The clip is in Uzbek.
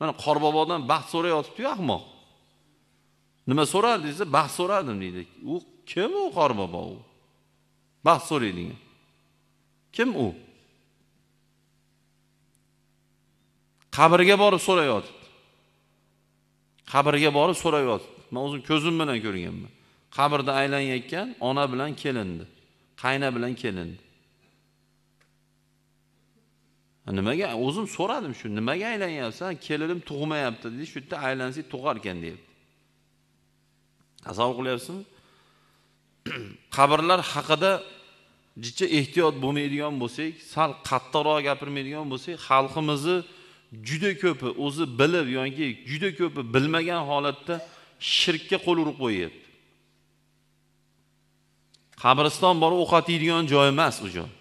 mana qorbobodan baxt sorayotibdi ahmoq. Nima so'radi desa, baxt so'radim deydi. U kim u qorbobo u? Baxt so'raydigan. Kim u? Qabrga borib so'rayotibdi. Qabrga borib so'rayotibdi. Men o'zim ko'zim bilan ko'rganman. Qabrda aylanayotgan ona bilan kelindi. Qayna bilan kelindi. nimaga o'zim so'radim shu nimaga aylanyapsan kelinim tug'mayapti dedi shu yerda aylansak tug'ar ekan deyapti tasavvur qilyapsizmi qabrlar haqida jicha ehtiyot bo'lmaydigan bo'lsak sal qattiqroq gapirmaydigan bo'lsak xalqimizni juda ko'pi o'zi bilib yoki juda ko'pi bilmagan holatda shirkka qo'l urib qo'yyapti qabriston borib ovqat yeydigan joy emas u joy